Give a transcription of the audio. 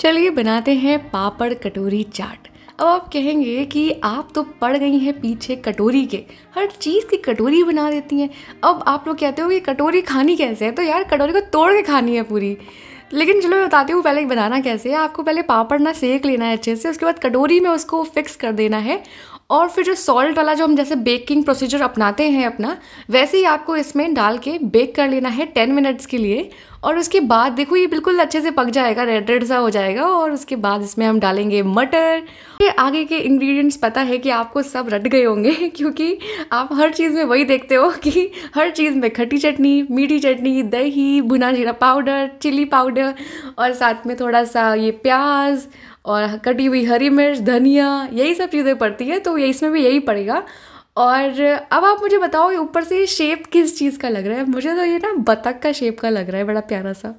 चलिए बनाते हैं पापड़ कटोरी चाट अब आप कहेंगे कि आप तो पड़ गई हैं पीछे कटोरी के हर चीज़ की कटोरी बना देती हैं अब आप लोग कहते हो कि कटोरी खानी कैसे है तो यार कटोरी को तोड़ के खानी है पूरी लेकिन चलो मैं बताती हूँ पहले बनाना कैसे है आपको पहले पापड़ ना सेक लेना है अच्छे से उसके बाद कटोरी में उसको फिक्स कर देना है और फिर जो सॉल्ट वाला जो हम जैसे बेकिंग प्रोसीजर अपनाते हैं अपना वैसे ही आपको इसमें डाल के बेक कर लेना है टेन मिनट्स के लिए और उसके बाद देखो ये बिल्कुल अच्छे से पक जाएगा रेड रेड सा हो जाएगा और उसके बाद इसमें हम डालेंगे मटर ये आगे के इंग्रेडिएंट्स पता है कि आपको सब रट गए होंगे क्योंकि आप हर चीज़ में वही देखते हो कि हर चीज़ में खट्टी चटनी मीठी चटनी दही भुना जीरा पाउडर चिली पाउडर और साथ में थोड़ा सा ये प्याज और कटी हुई हरी मिर्च धनिया यही सब चीज़ें पड़ती है तो ये इसमें भी यही पड़ेगा और अब आप मुझे बताओ ऊपर से शेप किस चीज़ का लग रहा है मुझे तो ये ना बतख का शेप का लग रहा है बड़ा प्यारा सा